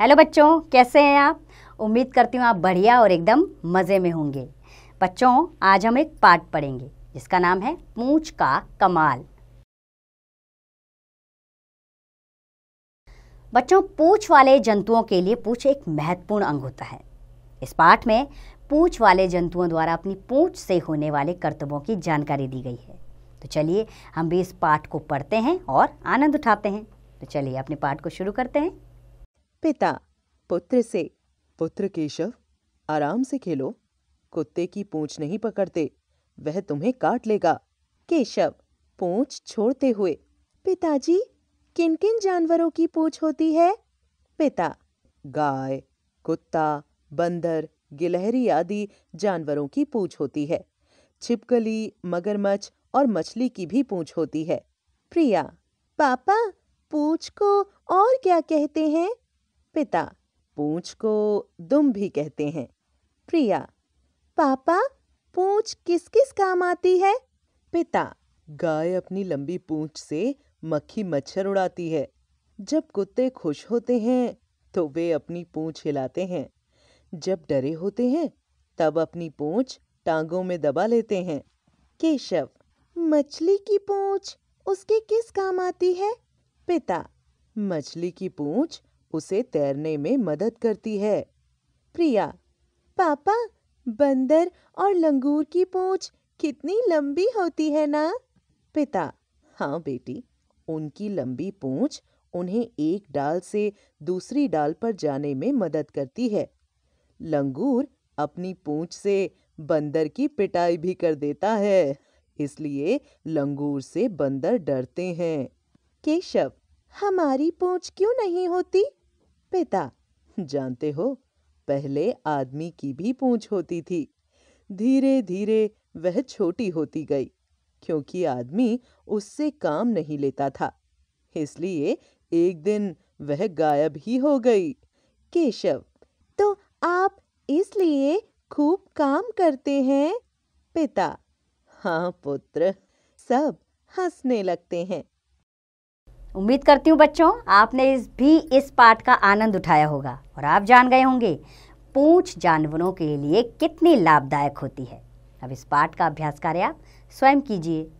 hello बच्चों कैसे हैं आप उम्मीद करती हूँ आप बढ़िया और एकदम मज़े में होंगे बच्चों आज हम एक पाठ पढ़ेंगे जिसका नाम है पूछ का कमाल बच्चों पूछ वाले जंतुओं के लिए पूछ एक महत्वपूर्ण अंग होता है इस पाठ में पूछ वाले जंतुओं द्वारा अपनी पूछ से होने वाले कर्तव्यों की जानकारी दी गई है तो चलिए हम भी इस पाठ को पढ़ते हैं और आनंद उठाते हैं तो चलिए अपने पाठ को शुरू करते हैं पिता पुत्र से पुत्र केशव आराम से खेलो कुत्ते की पूंछ नहीं पकड़ते वह तुम्हें काट लेगा केशव पूंछ छोड़ते हुए पिताजी किन किन जानवरों की पूंछ होती है पिता गाय कुत्ता बंदर गिलहरी आदि जानवरों की पूंछ होती है छिपकली मगरमच्छ और मछली की भी पूंछ होती है प्रिया पापा पूंछ को और क्या कहते हैं पिता पूंछ को दुम भी कहते हैं प्रिया पापा पूंछ किस किस काम आती है पिता गाय अपनी लंबी पूंछ से मक्खी मच्छर उड़ाती है जब कुत्ते खुश होते हैं तो वे अपनी पूंछ हिलाते हैं जब डरे होते हैं तब अपनी पूंछ टांगों में दबा लेते हैं केशव मछली की पूंछ उसके किस काम आती है पिता मछली की पूंछ उसे तैरने में मदद करती है प्रिया पापा बंदर और लंगूर की पूंछ कितनी लंबी होती है ना पिता हाँ बेटी उनकी लंबी पूंछ उन्हें एक डाल से दूसरी डाल पर जाने में मदद करती है लंगूर अपनी पूंछ से बंदर की पिटाई भी कर देता है इसलिए लंगूर से बंदर डरते हैं केशव हमारी पूंछ क्यों नहीं होती पिता जानते हो पहले आदमी की भी पूंछ होती थी धीरे धीरे वह छोटी होती गई क्योंकि आदमी उससे काम नहीं लेता था इसलिए एक दिन वह गायब ही हो गई केशव तो आप इसलिए खूब काम करते हैं पिता हाँ पुत्र सब हंसने लगते हैं उम्मीद करती हूँ बच्चों आपने इस भी इस पाठ का आनंद उठाया होगा और आप जान गए होंगे पूंछ जानवरों के लिए कितनी लाभदायक होती है अब इस पाठ का अभ्यास कार्य आप स्वयं कीजिए